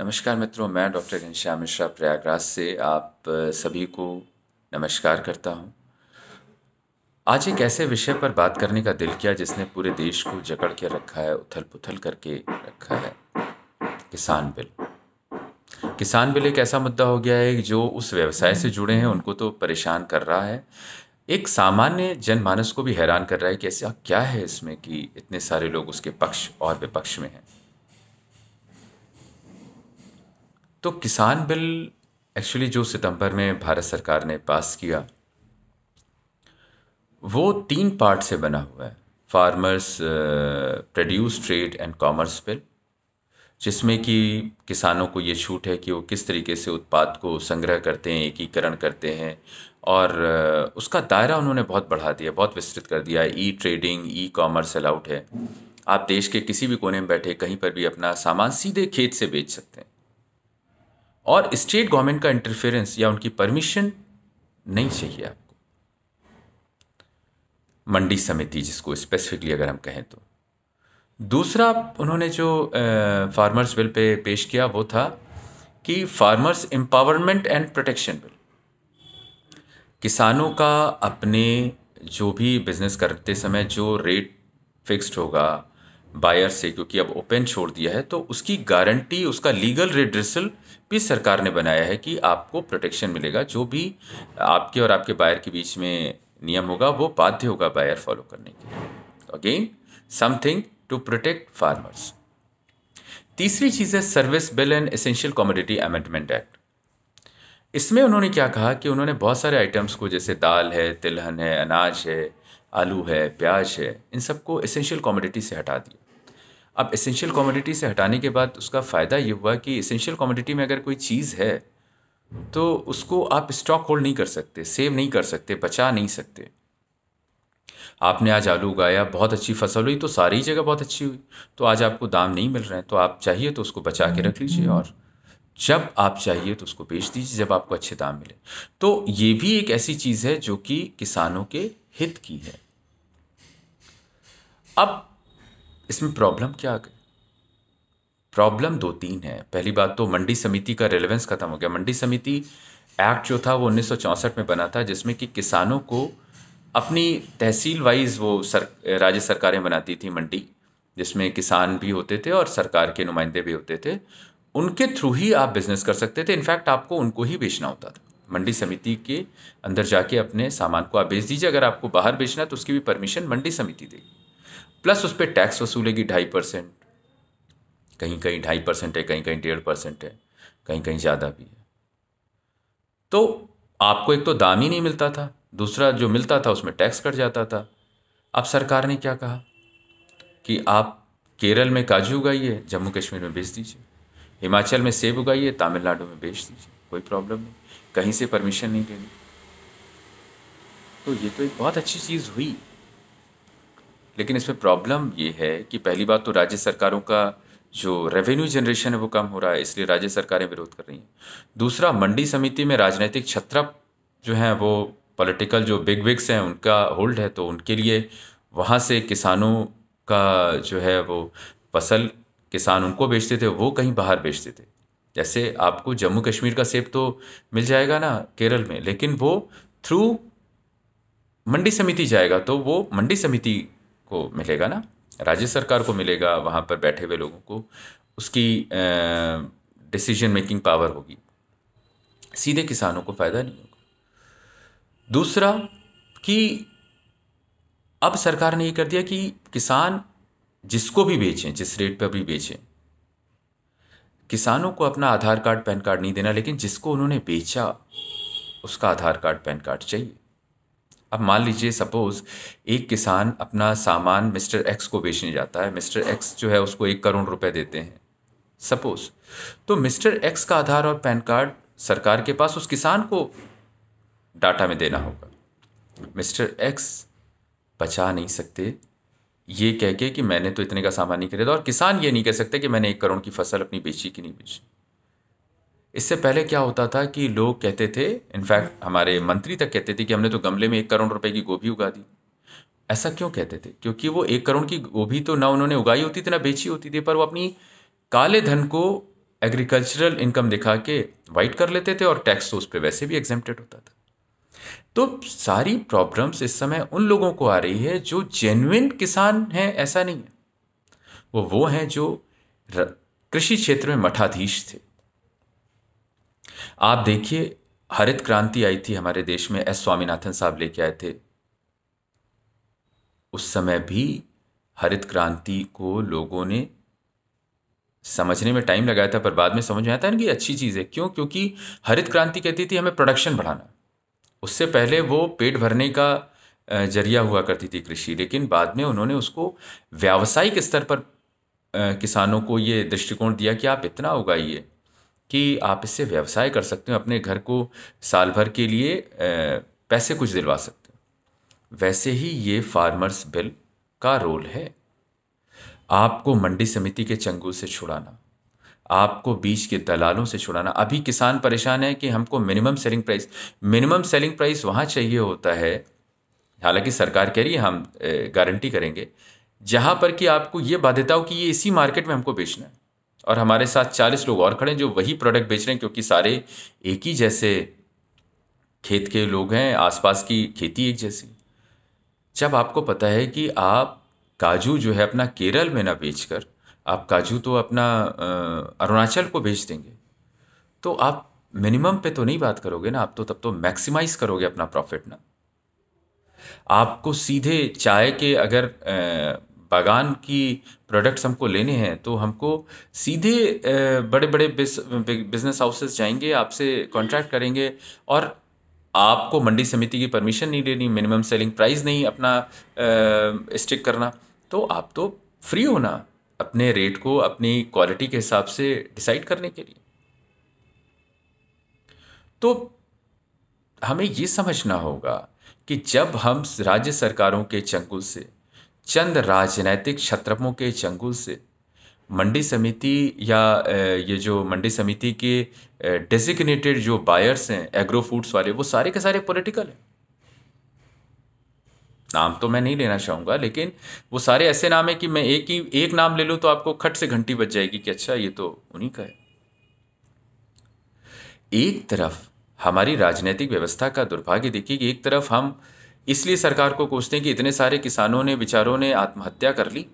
नमस्कार मित्रों मैं डॉक्टर घनश्याम मिश्रा प्रयागराज से आप सभी को नमस्कार करता हूं। आज एक ऐसे विषय पर बात करने का दिल किया जिसने पूरे देश को जकड़ के रखा है उथल पुथल करके रखा है किसान बिल किसान बिल एक ऐसा मुद्दा हो गया है जो उस व्यवसाय से जुड़े हैं उनको तो परेशान कर रहा है एक सामान्य जनमानस को भी हैरान कर रहा है कि ऐसा क्या है इसमें कि इतने सारे लोग उसके पक्ष और विपक्ष में हैं तो किसान बिल एक्चुअली जो सितंबर में भारत सरकार ने पास किया वो तीन पार्ट से बना हुआ है farmers produce trade and commerce bill जिसमें कि किसानों को ये छूट है कि वो किस तरीके से उत्पाद को संग्रह करते हैं एकीकरण करते हैं और uh, उसका दायरा उन्होंने बहुत बढ़ा दिया बहुत विस्तृत कर दिया e trading e commerce allowed है आप देश के किसी भी कोने में बैठे कहीं पर भी अपना सामान सीधे खेत से बेच सकते हैं और स्टेट गवर्नमेंट का इंटरफेरेंस या उनकी परमिशन नहीं चाहिए आपको मंडी समिति जिसको स्पेसिफिकली अगर हम कहें तो दूसरा उन्होंने जो फार्मर्स बिल पे पेश किया वो था कि farmers empowerment and protection bill किसानों का अपने जो भी बिजनेस करते समय जो रेट फिक्स्ड होगा बायर से क्योंकि अब ओपन छोड़ दिया है तो उसकी गारंटी उसका लीगल रिड्रेसल भी सरकार ने बनाया है कि आपको प्रोटेक्शन मिलेगा जो भी आपके और आपके बायर के बीच में नियम होगा वो बाध्य होगा बायर फॉलो करने के लिए again something to protect farmers तीसरी चीज़ है service bill and essential commodity amendment act इसमें उन्होंने क्या कहा कि उन्होंने बहुत सारे आइटम्स को जैसे दाल है तिलहन है अनाज है आलू है प्याज है इन सबको एसेंशियल कॉमोडिटी से हटा दिया अब इसेंशियल कॉमोडिटी से हटाने के बाद उसका फ़ायदा ये हुआ कि इसेंशियल कॉमोडिटी में अगर कोई चीज़ है तो उसको आप स्टॉक होल्ड नहीं कर सकते सेव नहीं कर सकते बचा नहीं सकते आपने आज आलू उगाया बहुत अच्छी फसल हुई तो सारी जगह बहुत अच्छी हुई तो आज आपको दाम नहीं मिल रहे हैं तो आप चाहिए तो उसको बचा के रख लीजिए और जब आप चाहिए तो उसको बेच दीजिए जब आपको अच्छे दाम मिले तो ये भी एक ऐसी चीज़ है जो कि किसानों के हित की है अब इसमें प्रॉब्लम क्या आ गई प्रॉब्लम दो तीन है पहली बात तो मंडी समिति का रेलेवेंस खत्म हो गया मंडी समिति एक्ट जो था वो उन्नीस में बना था जिसमें कि किसानों को अपनी तहसील वाइज वो सर राज्य सरकारें बनाती थी मंडी जिसमें किसान भी होते थे और सरकार के नुमाइंदे भी होते थे उनके थ्रू ही आप बिजनेस कर सकते थे इनफैक्ट आपको उनको ही बेचना होता था मंडी समिति के अंदर जाके अपने सामान को आप बेच दीजिए अगर आपको बाहर बेचना है तो उसकी भी परमिशन मंडी समिति देगी प्लस उस पर टैक्स वसूलेगी ढाई परसेंट कहीं कहीं ढाई परसेंट है कहीं कहीं डेढ़ परसेंट है कहीं कहीं ज़्यादा भी है तो आपको एक तो दाम ही नहीं मिलता था दूसरा जो मिलता था उसमें टैक्स कट जाता था अब सरकार ने क्या कहा कि आप केरल में काजू उगाइए जम्मू कश्मीर में बेच दीजिए हिमाचल में सेब उगाइए तमिलनाडु में बेच दीजिए कोई प्रॉब्लम नहीं कहीं से परमिशन नहीं लेनी तो ये तो एक बहुत अच्छी चीज़ हुई लेकिन इसमें प्रॉब्लम ये है कि पहली बात तो राज्य सरकारों का जो रेवेन्यू जनरेशन है वो कम हो रहा है इसलिए राज्य सरकारें विरोध कर रही हैं दूसरा मंडी समिति में राजनीतिक छत्रप जो हैं वो पॉलिटिकल जो बिग बिग्स हैं उनका होल्ड है तो उनके लिए वहाँ से किसानों का जो है वो फसल किसान उनको बेचते थे वो कहीं बाहर बेचते थे जैसे आपको जम्मू कश्मीर का सेब तो मिल जाएगा ना केरल में लेकिन वो थ्रू मंडी समिति जाएगा तो वो मंडी समिति को मिलेगा ना राज्य सरकार को मिलेगा वहाँ पर बैठे हुए लोगों को उसकी डिसीजन मेकिंग पावर होगी सीधे किसानों को फ़ायदा नहीं होगा दूसरा कि अब सरकार ने ये कर दिया कि किसान जिसको भी बेचें जिस रेट पर भी बेचें किसानों को अपना आधार कार्ड पैन कार्ड नहीं देना लेकिन जिसको उन्होंने बेचा उसका आधार कार्ड पैन कार्ड चाहिए अब मान लीजिए सपोज़ एक किसान अपना सामान मिस्टर एक्स को बेचने जाता है मिस्टर एक्स जो है उसको एक करोड़ रुपए देते हैं सपोज़ तो मिस्टर एक्स का आधार और पैन कार्ड सरकार के पास उस किसान को डाटा में देना होगा मिस्टर एक्स बचा नहीं सकते ये कह के कि मैंने तो इतने का सामान नहीं खरीदा और किसान ये नहीं कह सकते कि मैंने एक करोड़ की फसल अपनी बेची कि नहीं बेची इससे पहले क्या होता था कि लोग कहते थे इनफैक्ट हमारे मंत्री तक कहते थे कि हमने तो गमले में एक करोड़ रुपए की गोभी उगा दी ऐसा क्यों कहते थे क्योंकि वो एक करोड़ की गोभी तो ना उन्होंने उगाई होती थी ना बेची होती थी पर वो अपनी काले धन को एग्रीकल्चरल इनकम दिखा के वाइट कर लेते थे और टैक्स तो उस पर वैसे भी एग्जेप्टेड होता था तो सारी प्रॉब्लम्स इस समय उन लोगों को आ रही है जो जेन्युन किसान हैं ऐसा नहीं है वो वो हैं जो कृषि क्षेत्र में मठाधीश थे आप देखिए हरित क्रांति आई थी हमारे देश में एस स्वामीनाथन साहब लेके आए थे उस समय भी हरित क्रांति को लोगों ने समझने में टाइम लगाया था पर बाद में समझ में आता है ना कि अच्छी चीज़ है क्यों क्योंकि हरित क्रांति कहती थी हमें प्रोडक्शन बढ़ाना उससे पहले वो पेट भरने का जरिया हुआ करती थी कृषि लेकिन बाद में उन्होंने उसको व्यावसायिक स्तर पर किसानों को ये दृष्टिकोण दिया कि आप इतना उगाइए कि आप इससे व्यवसाय कर सकते हो अपने घर को साल भर के लिए पैसे कुछ दिलवा सकते हो वैसे ही ये फार्मर्स बिल का रोल है आपको मंडी समिति के चंगू से छुड़ाना आपको बीज के दलालों से छुड़ाना अभी किसान परेशान है कि हमको minimum selling price minimum selling price वहाँ चाहिए होता है हालांकि सरकार कह रही है हम गारंटी करेंगे जहाँ पर कि आपको ये बाध्यता हो कि ये इसी मार्केट में हमको बेचना है और हमारे साथ चालीस लोग और खड़े हैं जो वही प्रोडक्ट बेच रहे हैं क्योंकि सारे एक ही जैसे खेत के लोग हैं आसपास की खेती एक जैसी जब आपको पता है कि आप काजू जो है अपना केरल में ना बेचकर आप काजू तो अपना अरुणाचल को बेच देंगे तो आप मिनिमम पे तो नहीं बात करोगे ना आप तो तब तो मैक्सिमाइज करोगे अपना प्रॉफिट ना आपको सीधे चाय के अगर बागान की प्रोडक्ट्स हमको लेने हैं तो हमको सीधे बड़े बड़े बिजनेस हाउसेस जाएंगे आपसे कॉन्ट्रैक्ट करेंगे और आपको मंडी समिति की परमिशन नहीं देनी मिनिमम सेलिंग प्राइस नहीं अपना स्टिक करना तो आप तो फ्री होना अपने रेट को अपनी क्वालिटी के हिसाब से डिसाइड करने के लिए तो हमें ये समझना होगा कि जब हम राज्य सरकारों के चंगुल से चंद राजनैतिक क्षत्रपों के चंगुल से मंडी समिति या ये जो मंडी समिति के डेजिग्नेटेड जो बायर्स हैं एग्रो फूड्स वाले वो सारे के सारे पॉलिटिकल हैं नाम तो मैं नहीं लेना चाहूँगा लेकिन वो सारे ऐसे नाम हैं कि मैं एक ही एक नाम ले लूँ तो आपको खट से घंटी बच जाएगी कि अच्छा ये तो उन्हीं का है एक तरफ हमारी राजनीतिक व्यवस्था का दुर्भाग्य देखिए कि एक तरफ हम इसलिए सरकार को कोसते हैं कि इतने सारे किसानों ने बिचारों ने आत्महत्या कर ली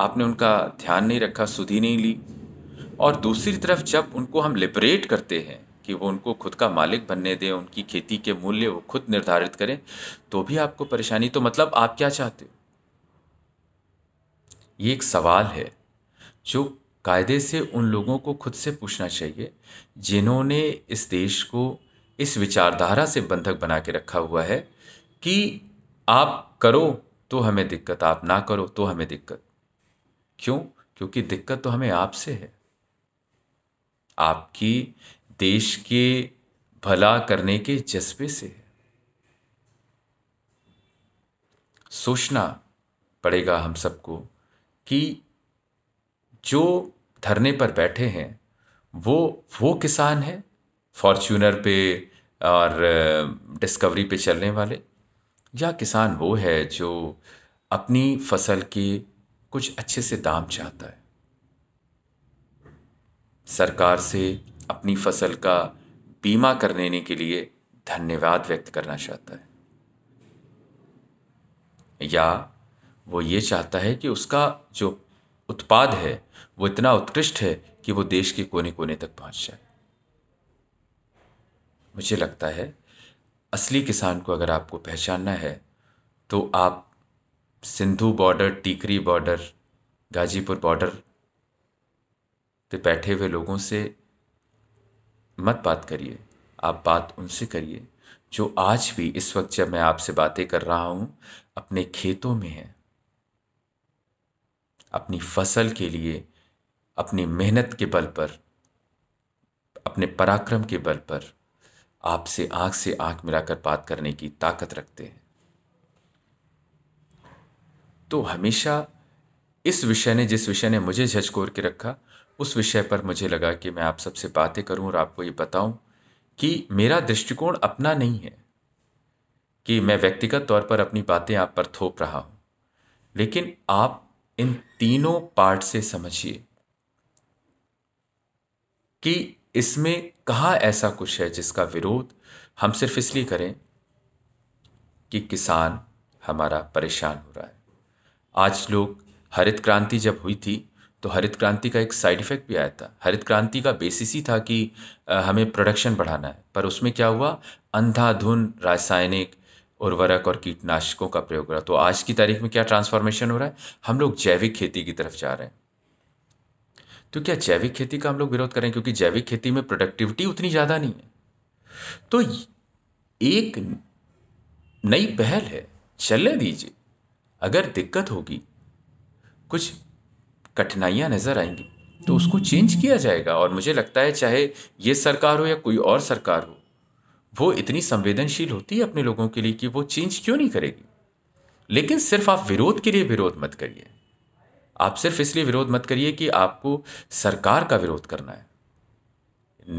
आपने उनका ध्यान नहीं रखा सुधी नहीं ली और दूसरी तरफ जब उनको हम लिबरेट करते हैं कि वो उनको खुद का मालिक बनने दें उनकी खेती के मूल्य वो खुद निर्धारित करें तो भी आपको परेशानी तो मतलब आप क्या चाहते हो ये एक सवाल है जो कायदे से उन लोगों को खुद से पूछना चाहिए जिन्होंने इस देश को इस विचारधारा से बंधक बना के रखा हुआ है कि आप करो तो हमें दिक्कत आप ना करो तो हमें दिक्कत क्यों क्योंकि दिक्कत तो हमें आपसे है आपकी देश के भला करने के जज्बे से है सोचना पड़ेगा हम सबको कि जो धरने पर बैठे हैं वो वो किसान है फॉर्च्यूनर पे और डिस्कवरी पे चलने वाले या किसान वो है जो अपनी फसल के कुछ अच्छे से दाम चाहता है सरकार से अपनी फसल का बीमा करने के लिए धन्यवाद व्यक्त करना चाहता है या वो ये चाहता है कि उसका जो उत्पाद है वो इतना उत्कृष्ट है कि वो देश के कोने कोने तक पहुंच जाए मुझे लगता है असली किसान को अगर आपको पहचानना है तो आप Sindhu border Tikri border Ghazipur border पे बैठे हुए लोगों से मत बात करिए आप बात उनसे करिए जो आज भी इस वक्त जब मैं आपसे बातें कर रहा हूँ अपने खेतों में है अपनी फसल के लिए अपनी मेहनत के बल पर अपने पराक्रम के बल पर आपसे आंख से आंख मिलाकर बात करने की ताकत रखते हैं तो हमेशा इस विषय ने जिस विषय ने मुझे झचकोर के रखा उस विषय पर मुझे लगा कि मैं आप सबसे बातें करूं और आपको ये बताऊं कि मेरा दृष्टिकोण अपना नहीं है कि मैं व्यक्तिगत तौर पर अपनी बातें आप पर थोप रहा हूं लेकिन आप इन तीनों पार्ट से समझिए कि इसमें कहा ऐसा कुछ है जिसका विरोध हम सिर्फ इसलिए करें कि किसान हमारा परेशान हो रहा है आज लोग हरित क्रांति जब हुई थी तो हरित क्रांति का एक साइड इफेक्ट भी आया था हरित क्रांति का बेसिस ही था कि हमें प्रोडक्शन बढ़ाना है पर उसमें क्या हुआ अंधाधुन रासायनिक उर्वरक और कीटनाशकों का प्रयोग हो रहा तो आज की तारीख में क्या ट्रांसफॉर्मेशन हो रहा है हम लोग जैविक खेती की तरफ जा रहे हैं तो क्या जैविक खेती का हम लोग विरोध करें क्योंकि जैविक खेती में प्रोडक्टिविटी उतनी ज़्यादा नहीं है तो एक नई पहल है चलने दीजिए अगर दिक्कत होगी कुछ कठिनाइयाँ नज़र आएंगी तो उसको चेंज किया जाएगा और मुझे लगता है चाहे ये सरकार हो या कोई और सरकार हो वो इतनी संवेदनशील होती है अपने लोगों के लिए कि वो चेंज क्यों नहीं करेगी लेकिन सिर्फ आप विरोध के लिए विरोध मत करिए आप सिर्फ इसलिए विरोध मत करिए कि आपको सरकार का विरोध करना है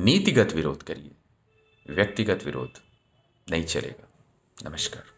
नीतिगत विरोध करिए व्यक्तिगत विरोध नहीं चलेगा नमस्कार